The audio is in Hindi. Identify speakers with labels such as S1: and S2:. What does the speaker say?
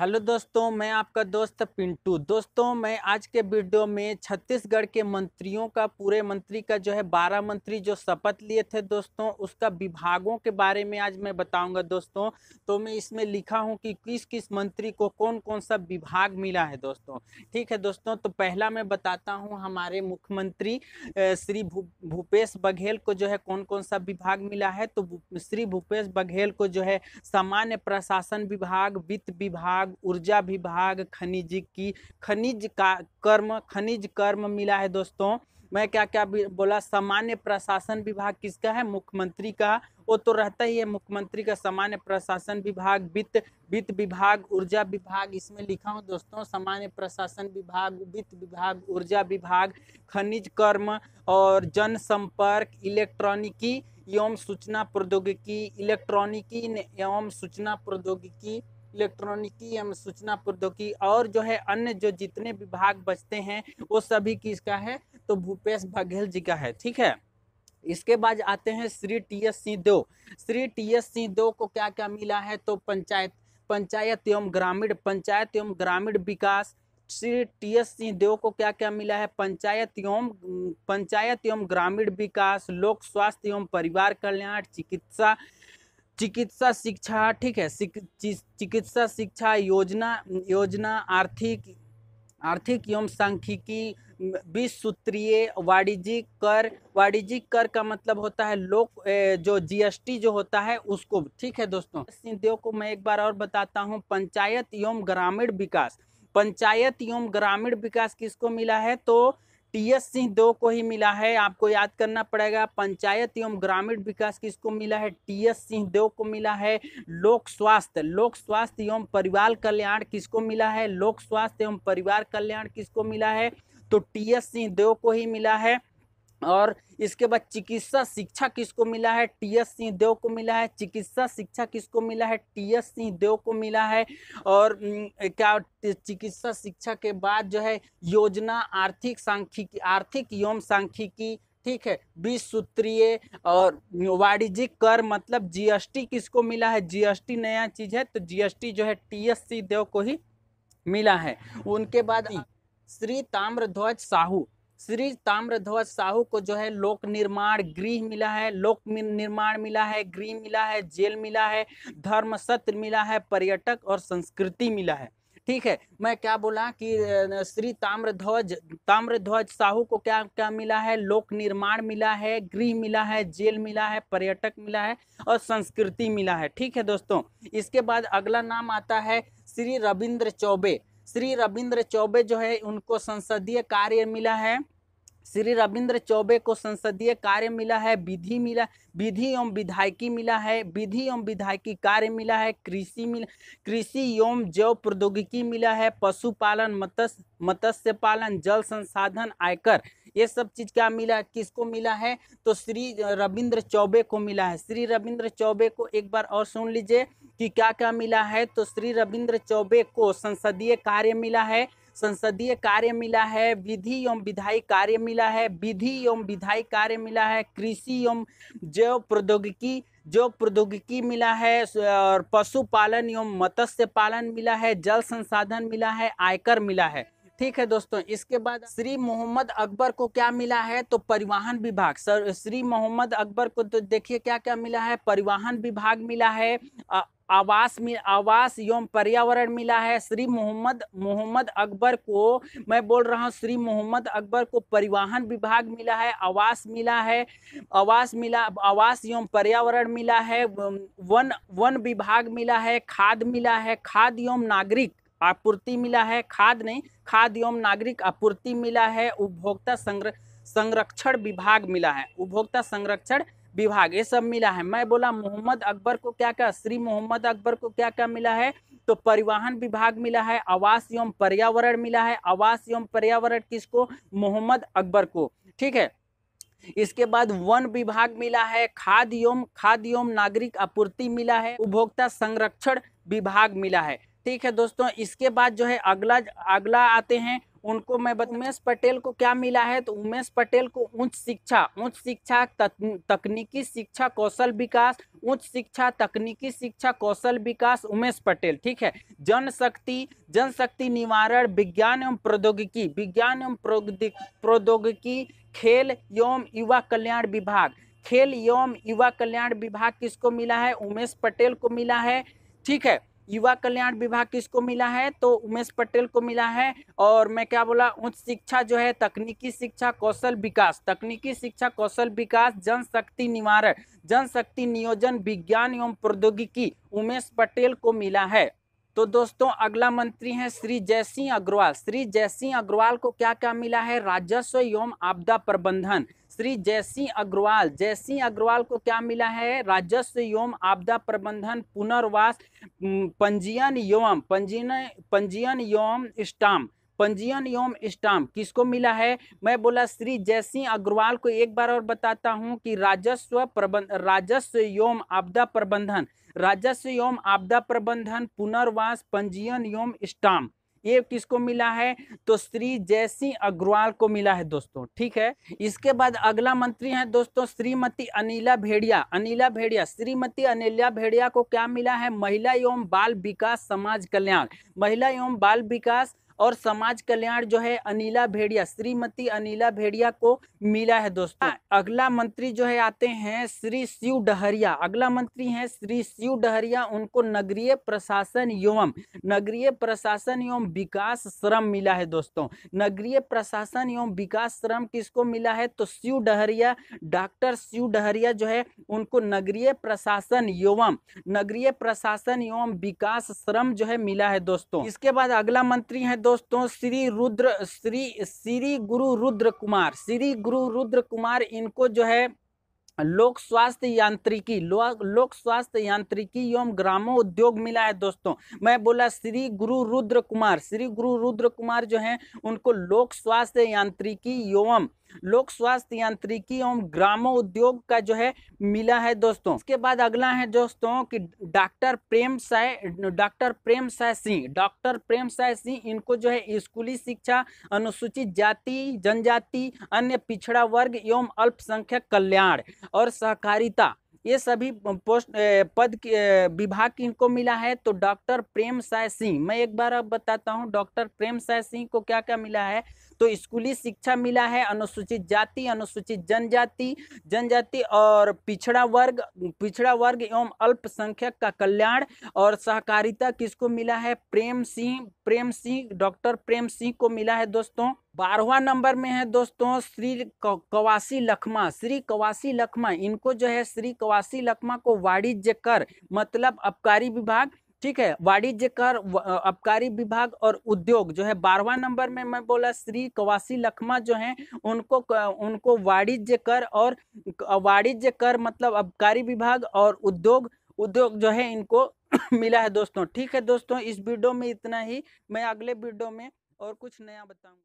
S1: हेलो दोस्तों मैं आपका दोस्त पिंटू दोस्तों मैं आज के वीडियो में छत्तीसगढ़ के मंत्रियों का पूरे मंत्री का जो है बारह मंत्री जो शपथ लिए थे दोस्तों उसका विभागों के बारे में आज मैं बताऊंगा दोस्तों तो मैं इसमें लिखा हूं कि किस किस मंत्री को कौन कौन सा विभाग मिला है दोस्तों ठीक है दोस्तों तो पहला मैं बताता हूँ हमारे मुख्यमंत्री श्री भूपेश बघेल को जो है कौन कौन सा विभाग मिला है तो श्री भूपेश बघेल को जो है सामान्य प्रशासन विभाग वित्त विभाग विभाग ऊर्जा विभाग खनिज की खनिज का कर्म खनिज कर्म मिला है दोस्तों मैं क्या क्या बोला सामान्य प्रशासन विभाग किसका है मुख्यमंत्री का वो तो रहता ही है मुख्यमंत्री का सामान्य प्रशासन विभाग वित्त वित्त विभाग ऊर्जा विभाग इसमें लिखा हूँ दोस्तों सामान्य प्रशासन विभाग वित्त विभाग ऊर्जा विभाग खनिज कर्म और जनसंपर्क इलेक्ट्रॉनिकी एवं सूचना प्रौद्योगिकी इलेक्ट्रॉनिकी एवं सूचना प्रौद्योगिकी इलेक्ट्रॉनिकी एवं सूचना प्रौद्योगिकी और जो है अन्य जो जितने विभाग बचते हैं वो सभी किसका है तो भूपेश बघेल जी का है ठीक है इसके बाद आते हैं श्री टी एस सिंह दो श्री टी एस सिंह दो को क्या क्या मिला है तो पंचायत पंचायत एवं ग्रामीण पंचायत एवं ग्रामीण विकास श्री टी एस सिंह देव को क्या क्या मिला है पंचायत एवं पंचायत एवं ग्रामीण विकास लोक स्वास्थ्य एवं परिवार कल्याण चिकित्सा चिकित्सा शिक्षा ठीक है चिकित्सा शिक्षा योजना योजना आर्थिक आर्थिक एवं सांख्यिकी बीस सूत्रीय वाणिज्यिक कर वाणिज्यिक कर का मतलब होता है लोक जो जीएसटी जो होता है उसको ठीक है दोस्तों सिंहदेव को मैं एक बार और बताता हूँ पंचायत एवं ग्रामीण विकास पंचायत एवं ग्रामीण विकास किसको मिला है तो टी एस सिंह दो को ही मिला है आपको याद करना पड़ेगा पंचायत एवं ग्रामीण विकास किसको मिला है टी एस सिंह दो को मिला है लोक स्वास्थ्य लोक स्वास्थ्य एवं परिवार कल्याण किसको मिला है लोक स्वास्थ्य एवं परिवार कल्याण किसको मिला है तो टी एस सिंह देव को ही मिला है और इसके बाद चिकित्सा शिक्षा किसको मिला है टी एस सिंह देव को मिला है चिकित्सा शिक्षा किसको मिला है टी एस सिंह देव को मिला है और क्या चिकित्सा शिक्षा के बाद जो है योजना आर्थिक सांख्यिकी आर्थिक एवं सांख्यिकी ठीक है बीस सूत्रीय और वाणिज्यिक कर मतलब जीएसटी किसको मिला है जीएसटी नया चीज़ है तो जीएसटी जो है सिंह देव को ही मिला है उनके बाद हाँ। श्री ताम्रध्वज साहू श्री ताम्रध्वज साहू को जो है लोक निर्माण गृह मिला है लोक निर्माण मिला है गृह मिला है जेल मिला है धर्म सत्र मिला है पर्यटक और संस्कृति मिला है ठीक है मैं क्या बोला कि श्री ताम्रध्वज ताम्रध्वज साहू को क्या क्या मिला है लोक निर्माण मिला है गृह मिला है जेल मिला है पर्यटक मिला है और संस्कृति मिला है ठीक है दोस्तों इसके बाद अगला नाम आता है श्री रविंद्र चौबे श्री रविंद्र चौबे जो है उनको संसदीय कार्य मिला है श्री रविंद्र चौबे को संसदीय कार्य मिला है विधि मिला विधि एवं विधायकी मिला है विधि एवं विधायकी कार्य मिला है कृषि मिला कृषि एवं जैव प्रौद्योगिकी मिला है पशुपालन मत्स्य मत्स्य पालन जल संसाधन आयकर ये सब चीज़ क्या मिला किसको मिला है तो श्री रविंद्र चौबे को मिला है श्री रविंद्र चौबे को एक बार और सुन लीजिए कि क्या क्या मिला है तो श्री रविंद्र चौबे को संसदीय कार्य मिला है संसदीय कार्य मिला है विधि एवं विधायी कार्य मिला है विधि एवं विधायी कार्य मिला है कृषि एवं जैव प्रौद्योगिकी जो प्रौद्योगिकी मिला है और पशुपालन एवं मत्स्य पालन मिला है जल संसाधन मिला है आयकर मिला है ठीक है दोस्तों इसके बाद श्री मोहम्मद अकबर को क्या मिला है तो परिवहन विभाग सर श्री मोहम्मद अकबर को तो देखिए क्या क्या मिला है परिवहन विभाग मिला है आवास में आवास एवं पर्यावरण मिला है श्री मोहम्मद मोहम्मद अकबर को मैं बोल रहा हूँ श्री मोहम्मद अकबर को परिवहन विभाग मिला है आवास मिला है आवास मिला आवास एवं पर्यावरण मिला है वन वन विभाग मिला है खाद मिला है खाद एवं नागरिक आपूर्ति मिला है खाद नहीं खाद एवं नागरिक आपूर्ति मिला है उपभोक्ता संग्रह संरक्षण विभाग मिला है उपभोक्ता संरक्षण विभाग ये सब मिला है मैं बोला मोहम्मद अकबर को क्या क्या श्री मोहम्मद अकबर को क्या क्या मिला है तो परिवहन विभाग मिला है आवास एवं पर्यावरण मिला है आवास एवं पर्यावरण किसको मोहम्मद अकबर को ठीक है इसके बाद वन विभाग मिला है खाद्य एवं खाद्य एवं नागरिक आपूर्ति मिला है उपभोक्ता संरक्षण विभाग मिला है ठीक है दोस्तों इसके बाद जो है अगला अगला आते हैं उनको मैं उमेश पटेल को क्या मिला है तो उमेश पटेल को उच्च शिक्षा उच्च शिक्षा तकनीकी शिक्षा कौशल विकास उच्च शिक्षा तकनीकी शिक्षा कौशल विकास उमेश पटेल ठीक है जनशक्ति जनशक्ति निवारण विज्ञान एवं प्रौद्योगिकी विज्ञान एवं प्रौद्योगिकी खेल एवं युवा कल्याण विभाग खेल एवं युवा कल्याण विभाग किसको मिला है उमेश पटेल को मिला है ठीक है युवा कल्याण विभाग किसको मिला है तो उमेश पटेल को मिला है और मैं क्या बोला उच्च शिक्षा जो है तकनीकी शिक्षा कौशल विकास तकनीकी शिक्षा कौशल विकास जनशक्ति निवारक जनशक्ति नियोजन विज्ञान एवं प्रौद्योगिकी उमेश पटेल को मिला है तो दोस्तों अगला मंत्री हैं श्री जयसिंह अग्रवाल श्री जयसिंह अग्रवाल को क्या क्या मिला है राजस्व एवं आपदा प्रबंधन श्री जयसिंह अग्रवाल जयसिंह अग्रवाल को क्या मिला है राजस्व एवं आपदा प्रबंधन पुनर्वास पंजीयन एवं पंजीयन पंजीयन एवं स्टाम पंजीयन एवं स्टाम किसको मिला है मैं बोला श्री जयसिंह अग्रवाल को एक बार और बताता हूँ कि राजस्व प्रबंध राजस्व एवं आपदा प्रबंधन राजस्व एवं आपदा प्रबंधन पुनर्वास पंजीयन एवं स्टाम्प ये किसको मिला है तो श्री जयसिंह अग्रवाल को मिला है दोस्तों ठीक है इसके बाद अगला मंत्री है दोस्तों श्रीमती अनिला भेड़िया अनिला भेड़िया श्रीमती अनिला भेड़िया को क्या मिला है महिला एवं बाल विकास समाज कल्याण महिला एवं बाल विकास और समाज कल्याण जो है अनिला भेड़िया श्रीमती अनिला भेड़िया को मिला है दोस्तों हाँ। अगला मंत्री जो है आते हैं श्री शिव डहरिया अगला मंत्री हैं श्री शिव डहरिया उनको नगरीय प्रशासन एवं नगरीय प्रशासन एवं विकास श्रम मिला है दोस्तों नगरीय प्रशासन एवं विकास श्रम किसको मिला है तो शिव डहरिया डॉक्टर शिव डहरिया जो है उनको नगरीय प्रशासन एवं नगरीय प्रशासन एवं विकास श्रम जो है मिला है दोस्तों इसके बाद अगला मंत्री है दोस्तों श्री रुद्र श्री श्री गुरु रुद्र कुमार श्री गुरु रुद्र कुमार इनको जो है लोक स्वास्थ्य यांत्रिकी लो, लोक स्वास्थ्य यांत्रिकी एवं ग्रामो उद्योग मिला है दोस्तों मैं बोला श्री गुरु रुद्र कुमार श्री गुरु रुद्र कुमार जो है उनको लोक स्वास्थ्य यांत्रिकी एवं लोक स्वास्थ्य यांत्रिकी एवं ग्रामो उद्योग का जो है मिला है दोस्तों इसके बाद अगला है दोस्तों कि doctor Prem Sai doctor Prem Sai Singh doctor Prem Sai Singh इनको जो है स्कूली शिक्षा अनुसूचित जाति जनजाति अन्य पिछड़ा वर्ग एवं अल्पसंख्यक कल्याण और सहकारिता ये सभी पोस्ट पद विभाग इनको मिला है तो डॉक्टर प्रेम साय सिंह मैं एक बार अब बताता हूँ डॉक्टर प्रेम साय सिंह को क्या क्या मिला है तो स्कूली शिक्षा मिला है अनुसूचित जाति अनुसूचित जनजाति जनजाति और पिछड़ा वर्ग पिछड़ा वर्ग एवं अल्पसंख्यक का कल्याण और सहकारिता किसको मिला है प्रेम सिंह प्रेम सिंह डॉक्टर प्रेम सिंह को मिला है दोस्तों बारहवा नंबर में है दोस्तों श्री कवासी लखमा श्री कवासी लखमा इनको जो है श्री कवासी लखमा को वाणिज्य कर मतलब अबकारी विभाग ठीक है वाणिज्य कर अबकारी विभाग और उद्योग जो है बारहवा नंबर में मैं बोला श्री कवासी लखमा जो है उनको उनको वाणिज्य कर और वाणिज्य कर मतलब अबकारी विभाग और उद्योग उद्योग जो है इनको मिला है दोस्तों ठीक है दोस्तों इस वीडियो में इतना ही मैं अगले वीडियो में और कुछ नया बताऊंगा